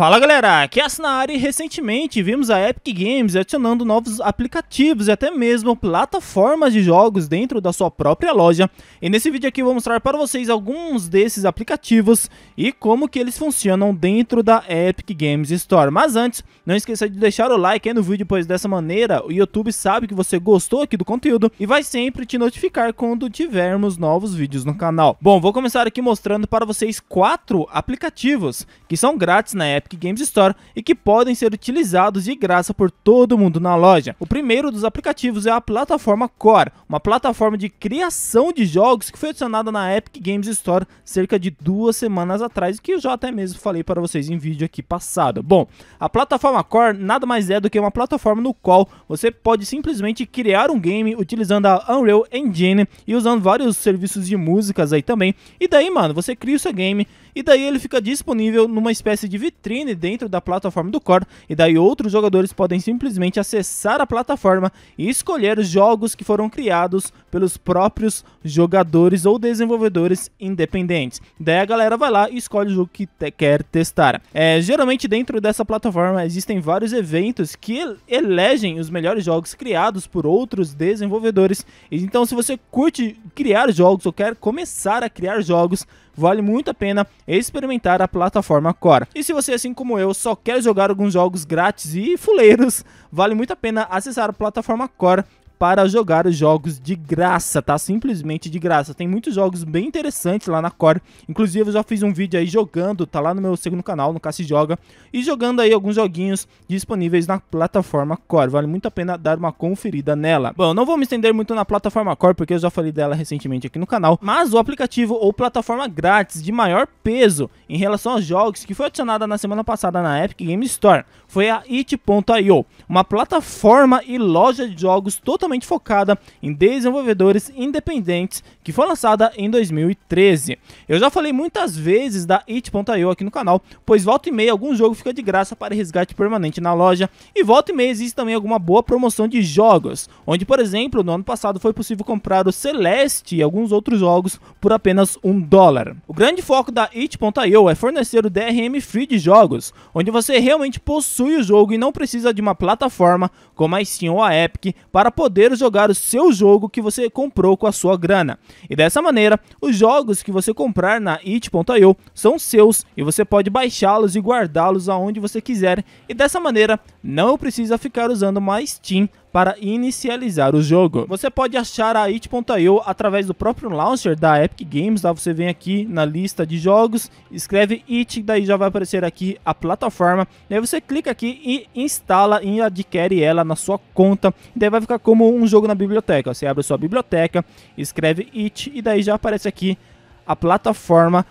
Fala galera, aqui é a Sinari e recentemente vimos a Epic Games adicionando novos aplicativos e até mesmo plataformas de jogos dentro da sua própria loja. E nesse vídeo aqui eu vou mostrar para vocês alguns desses aplicativos e como que eles funcionam dentro da Epic Games Store. Mas antes, não esqueça de deixar o like aí no vídeo, pois dessa maneira o YouTube sabe que você gostou aqui do conteúdo e vai sempre te notificar quando tivermos novos vídeos no canal. Bom, vou começar aqui mostrando para vocês quatro aplicativos que são grátis na Epic Epic Games Store e que podem ser utilizados de graça por todo mundo na loja. O primeiro dos aplicativos é a plataforma Core, uma plataforma de criação de jogos que foi adicionada na Epic Games Store cerca de duas semanas atrás, que eu já até mesmo falei para vocês em vídeo aqui passado. Bom, a plataforma Core nada mais é do que uma plataforma no qual você pode simplesmente criar um game utilizando a Unreal Engine e usando vários serviços de músicas aí também. E daí, mano, você cria o seu game e daí ele fica disponível numa espécie de vitrine dentro da plataforma do Core, e daí outros jogadores podem simplesmente acessar a plataforma e escolher os jogos que foram criados pelos próprios jogadores ou desenvolvedores independentes. Daí a galera vai lá e escolhe o jogo que te quer testar. É, geralmente dentro dessa plataforma existem vários eventos que elegem os melhores jogos criados por outros desenvolvedores. Então se você curte criar jogos ou quer começar a criar jogos, vale muito a pena experimentar a plataforma Cora. E se você, assim como eu, só quer jogar alguns jogos grátis e fuleiros, vale muito a pena acessar a plataforma Cora para jogar os jogos de graça, tá? Simplesmente de graça. Tem muitos jogos bem interessantes lá na Core. Inclusive, eu já fiz um vídeo aí jogando, tá lá no meu segundo canal, no Cassi Joga, e jogando aí alguns joguinhos disponíveis na plataforma Core. Vale muito a pena dar uma conferida nela. Bom, não vou me estender muito na plataforma Core, porque eu já falei dela recentemente aqui no canal, mas o aplicativo ou plataforma grátis de maior peso em relação aos jogos que foi adicionada na semana passada na Epic Game Store foi a It.io, uma plataforma e loja de jogos totalmente totalmente focada em desenvolvedores independentes, que foi lançada em 2013. Eu já falei muitas vezes da It.io aqui no canal, pois volta e meia algum jogo fica de graça para resgate permanente na loja, e volta e meia existe também alguma boa promoção de jogos, onde por exemplo, no ano passado foi possível comprar o Celeste e alguns outros jogos por apenas um dólar. O grande foco da It.io é fornecer o DRM free de jogos, onde você realmente possui o jogo e não precisa de uma plataforma como a Steam ou a Epic para poder poder jogar o seu jogo que você comprou com a sua grana. E dessa maneira, os jogos que você comprar na it.io são seus e você pode baixá-los e guardá-los aonde você quiser. E dessa maneira, não precisa ficar usando mais Steam para inicializar o jogo. Você pode achar a it.io através do próprio launcher da Epic Games, lá tá? você vem aqui na lista de jogos, escreve it, daí já vai aparecer aqui a plataforma, daí você clica aqui e instala e adquire ela na sua conta, daí vai ficar como um jogo na biblioteca, você abre a sua biblioteca, escreve it e daí já aparece aqui a plataforma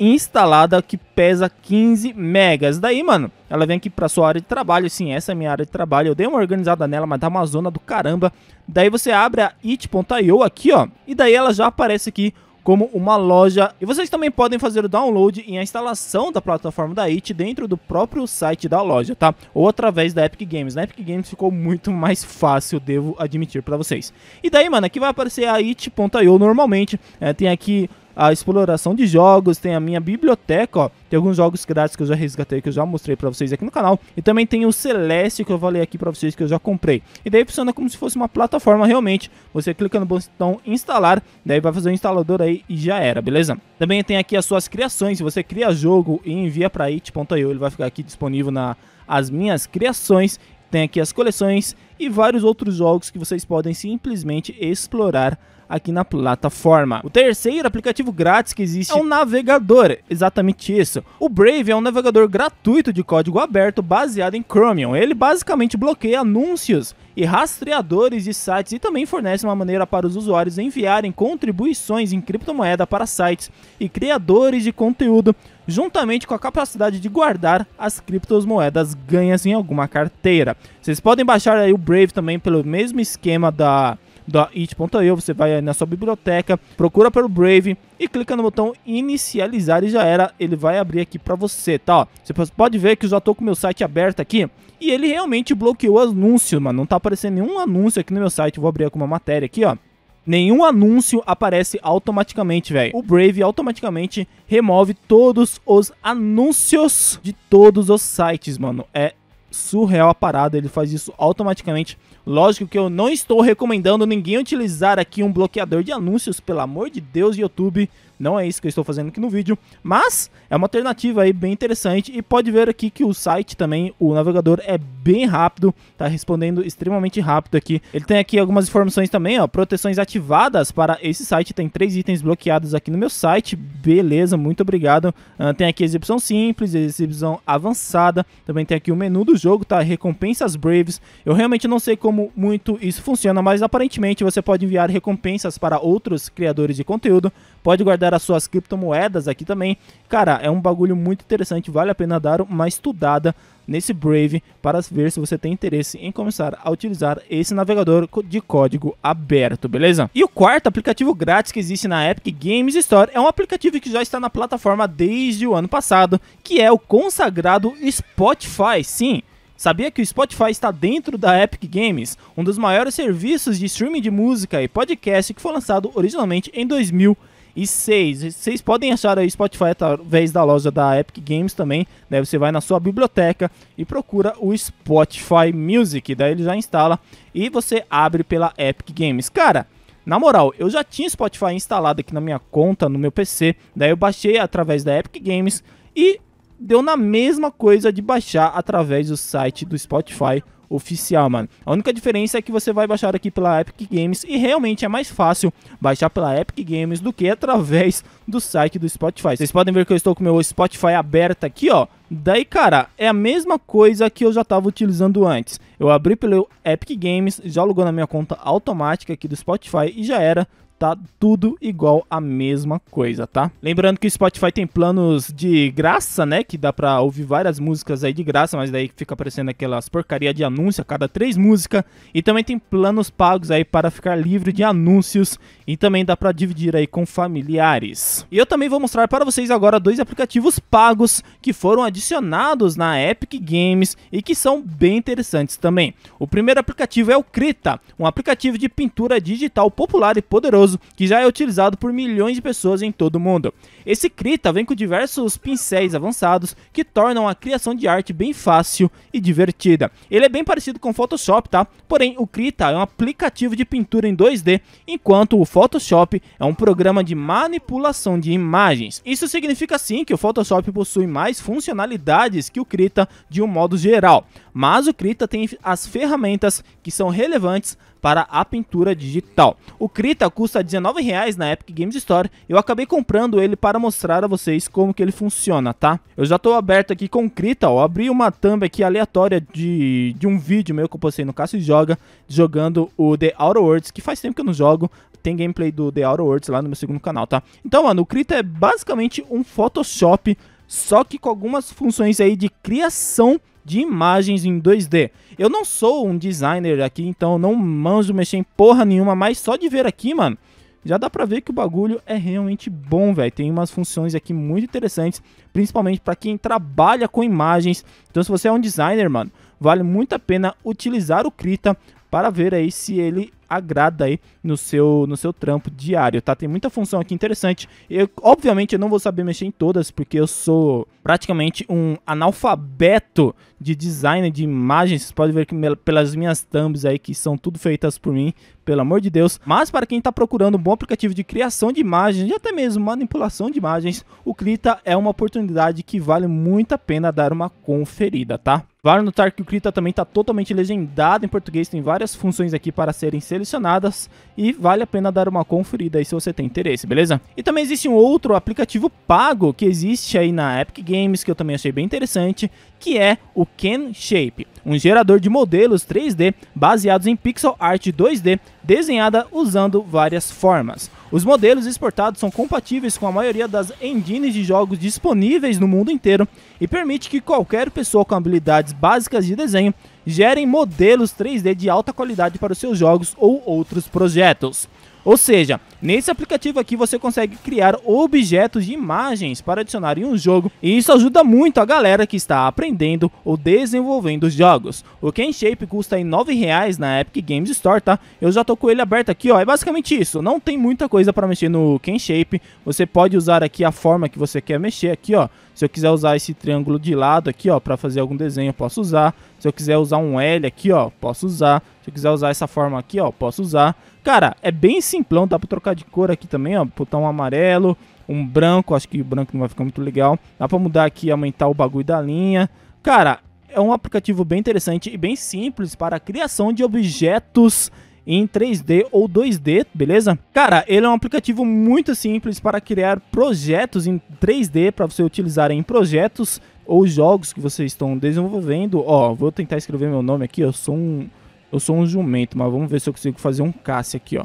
instalada que pesa 15 megas. Daí, mano, ela vem aqui pra sua área de trabalho. Sim, essa é a minha área de trabalho. Eu dei uma organizada nela, mas dá tá uma zona do caramba. Daí você abre a it.io aqui, ó. E daí ela já aparece aqui como uma loja. E vocês também podem fazer o download e a instalação da plataforma da IT dentro do próprio site da loja, tá? Ou através da Epic Games. Na Epic Games ficou muito mais fácil, devo admitir para vocês. E daí, mano, aqui vai aparecer a IT.io normalmente. É, tem aqui a exploração de jogos, tem a minha biblioteca, ó. Tem alguns jogos grátis que eu já resgatei, que eu já mostrei para vocês aqui no canal. E também tem o Celeste, que eu falei aqui para vocês, que eu já comprei. E daí funciona como se fosse uma plataforma realmente. Você clica no botão instalar, daí vai fazer o instalador aí e já era, beleza? Também tem aqui as suas criações. Se você cria jogo e envia para it.io, ele vai ficar aqui disponível na as minhas criações tem aqui as coleções e vários outros jogos que vocês podem simplesmente explorar aqui na plataforma. O terceiro aplicativo grátis que existe é o navegador, exatamente isso. O Brave é um navegador gratuito de código aberto baseado em Chromium. Ele basicamente bloqueia anúncios e rastreadores de sites e também fornece uma maneira para os usuários enviarem contribuições em criptomoeda para sites e criadores de conteúdo, juntamente com a capacidade de guardar as criptomoedas ganhas em alguma carteira. Vocês podem baixar aí o Brave também pelo mesmo esquema da da it.io, você vai na sua biblioteca, procura pelo Brave e clica no botão inicializar e já era, ele vai abrir aqui para você, tá? Ó, você pode ver que eu já tô com o meu site aberto aqui e ele realmente bloqueou anúncios, anúncio, mano, não tá aparecendo nenhum anúncio aqui no meu site, vou abrir com uma matéria aqui, ó. Nenhum anúncio aparece automaticamente, velho. O Brave automaticamente remove todos os anúncios de todos os sites, mano. É surreal a parada, ele faz isso automaticamente Lógico que eu não estou recomendando ninguém utilizar aqui um bloqueador de anúncios, pelo amor de Deus, YouTube. Não é isso que eu estou fazendo aqui no vídeo, mas é uma alternativa aí bem interessante e pode ver aqui que o site também, o navegador é bem rápido, tá respondendo extremamente rápido aqui. Ele tem aqui algumas informações também, ó, proteções ativadas para esse site, tem três itens bloqueados aqui no meu site, beleza, muito obrigado. Uh, tem aqui exibição simples, exibição avançada, também tem aqui o menu do jogo, tá, recompensas Braves. Eu realmente não sei como como muito isso funciona, mas aparentemente você pode enviar recompensas para outros criadores de conteúdo, pode guardar as suas criptomoedas aqui também. Cara, é um bagulho muito interessante, vale a pena dar uma estudada nesse Brave para ver se você tem interesse em começar a utilizar esse navegador de código aberto, beleza? E o quarto aplicativo grátis que existe na Epic Games Store é um aplicativo que já está na plataforma desde o ano passado, que é o consagrado Spotify. Sim, Sabia que o Spotify está dentro da Epic Games, um dos maiores serviços de streaming de música e podcast que foi lançado originalmente em 2006. Vocês podem achar aí Spotify através da loja da Epic Games também. Né? Você vai na sua biblioteca e procura o Spotify Music. Daí ele já instala e você abre pela Epic Games. Cara, na moral, eu já tinha Spotify instalado aqui na minha conta, no meu PC. Daí eu baixei através da Epic Games e deu na mesma coisa de baixar através do site do Spotify oficial, mano. A única diferença é que você vai baixar aqui pela Epic Games e realmente é mais fácil baixar pela Epic Games do que através do site do Spotify. Vocês podem ver que eu estou com meu Spotify aberto aqui, ó. Daí, cara, é a mesma coisa que eu já estava utilizando antes. Eu abri pelo Epic Games, já alugou na minha conta automática aqui do Spotify e já era tá tudo igual a mesma coisa, tá? Lembrando que o Spotify tem planos de graça, né? Que dá pra ouvir várias músicas aí de graça, mas daí fica aparecendo aquelas porcaria de anúncio a cada três músicas. E também tem planos pagos aí para ficar livre de anúncios e também dá para dividir aí com familiares. E eu também vou mostrar para vocês agora dois aplicativos pagos que foram adicionados na Epic Games e que são bem interessantes também. O primeiro aplicativo é o Krita, um aplicativo de pintura digital popular e poderoso famoso que já é utilizado por milhões de pessoas em todo o mundo. Esse Krita vem com diversos pincéis avançados que tornam a criação de arte bem fácil e divertida. Ele é bem parecido com o Photoshop, tá? Porém, o Krita é um aplicativo de pintura em 2D, enquanto o Photoshop é um programa de manipulação de imagens. Isso significa sim que o Photoshop possui mais funcionalidades que o Krita de um modo geral, mas o Krita tem as ferramentas que são relevantes para a pintura digital. O Krita custa R$19,00 na Epic Games Store, eu acabei comprando ele para para mostrar a vocês como que ele funciona, tá? Eu já estou aberto aqui com Krita, ó, abri uma thumb aqui aleatória de, de um vídeo meu que eu postei no e Joga, jogando o The Outer Worlds, que faz tempo que eu não jogo, tem gameplay do The Outer Worlds lá no meu segundo canal, tá? Então, mano, o Krita é basicamente um Photoshop, só que com algumas funções aí de criação de imagens em 2D. Eu não sou um designer aqui, então não manjo mexer em porra nenhuma, mas só de ver aqui, mano, já dá pra ver que o bagulho é realmente bom, velho. Tem umas funções aqui muito interessantes, principalmente para quem trabalha com imagens. Então, se você é um designer, mano, vale muito a pena utilizar o Krita para ver aí se ele agrada aí no seu, no seu trampo diário, tá? Tem muita função aqui interessante. Eu, obviamente, eu não vou saber mexer em todas, porque eu sou praticamente um analfabeto de design de imagens. Vocês podem ver que pelas minhas thumbs aí, que são tudo feitas por mim, pelo amor de Deus. Mas para quem está procurando um bom aplicativo de criação de imagens e até mesmo manipulação de imagens, o Krita é uma oportunidade que vale muito a pena dar uma conferida, tá? Vale notar que o Krita também está totalmente legendado em português, tem várias funções aqui para serem selecionadas selecionadas e vale a pena dar uma conferida aí se você tem interesse, beleza? E também existe um outro aplicativo pago que existe aí na Epic Games que eu também achei bem interessante, que é o Ken Shape, um gerador de modelos 3D baseados em pixel art 2D desenhada usando várias formas. Os modelos exportados são compatíveis com a maioria das engines de jogos disponíveis no mundo inteiro e permite que qualquer pessoa com habilidades básicas de desenho gerem modelos 3D de alta qualidade para os seus jogos ou outros projetos. Ou seja, nesse aplicativo aqui você consegue criar objetos de imagens para adicionar em um jogo e isso ajuda muito a galera que está aprendendo ou desenvolvendo jogos. O Kenshape custa em R$ 9,00 na Epic Games Store, tá? Eu já tô com ele aberto aqui, ó. É basicamente isso. Não tem muita coisa para mexer no Kenshape. Você pode usar aqui a forma que você quer mexer aqui, ó. Se eu quiser usar esse triângulo de lado aqui, ó, para fazer algum desenho, eu posso usar. Se eu quiser usar um L aqui, ó, posso usar. Se eu quiser usar essa forma aqui, ó, posso usar. Cara, é bem simplão, dá pra trocar de cor aqui também, ó. Botar um amarelo, um branco, acho que o branco não vai ficar muito legal. Dá pra mudar aqui, aumentar o bagulho da linha. Cara, é um aplicativo bem interessante e bem simples para a criação de objetos em 3D ou 2D, beleza? Cara, ele é um aplicativo muito simples para criar projetos em 3D para você utilizar em projetos ou jogos que vocês estão desenvolvendo. Ó, vou tentar escrever meu nome aqui, eu sou um eu sou um jumento, mas vamos ver se eu consigo fazer um Cassi aqui, ó.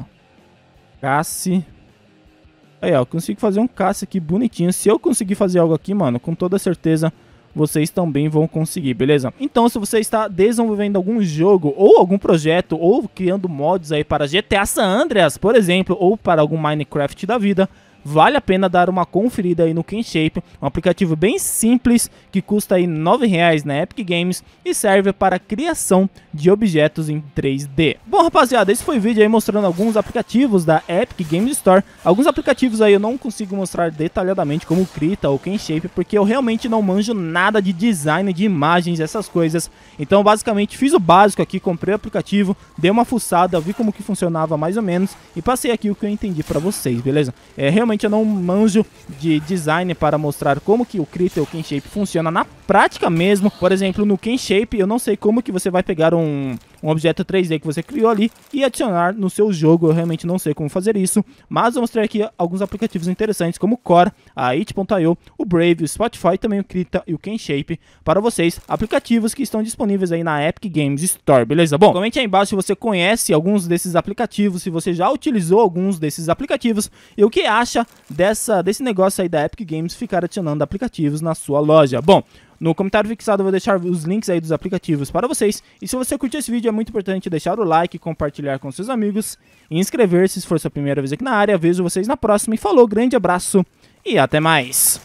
Cassi. Aí, ó, eu consigo fazer um Cassi aqui bonitinho. Se eu conseguir fazer algo aqui, mano, com toda certeza vocês também vão conseguir, beleza? Então, se você está desenvolvendo algum jogo ou algum projeto ou criando mods aí para GTA San Andreas, por exemplo, ou para algum Minecraft da vida, vale a pena dar uma conferida aí no Kenshape, um aplicativo bem simples que custa aí R$ 9,00 na Epic Games e serve para criação de objetos em 3D. Bom, rapaziada, esse foi o vídeo aí mostrando alguns aplicativos da Epic Games Store. Alguns aplicativos aí eu não consigo mostrar detalhadamente como Krita ou Kenshape, porque eu realmente não manjo nada de design de imagens, essas coisas. Então, basicamente, fiz o básico aqui, comprei o aplicativo, dei uma fuçada, vi como que funcionava mais ou menos e passei aqui o que eu entendi para vocês, beleza? É realmente realmente eu não manjo de design para mostrar como que o Crypto e o Shape funciona na prática mesmo. Por exemplo, no Shape eu não sei como que você vai pegar um um objeto 3D que você criou ali e adicionar no seu jogo. Eu realmente não sei como fazer isso, mas vou mostrar aqui alguns aplicativos interessantes como o Core, a It.io, o Brave, o Spotify, também o Krita e o Kenshape para vocês, aplicativos que estão disponíveis aí na Epic Games Store, beleza? Bom, comente aí embaixo se você conhece alguns desses aplicativos, se você já utilizou alguns desses aplicativos e o que acha dessa, desse negócio aí da Epic Games ficar adicionando aplicativos na sua loja. Bom, no comentário fixado eu vou deixar os links aí dos aplicativos para vocês. E se você curtiu esse vídeo é muito importante deixar o like, compartilhar com seus amigos e inscrever-se se for sua primeira vez aqui na área. Vejo vocês na próxima e falou, grande abraço e até mais!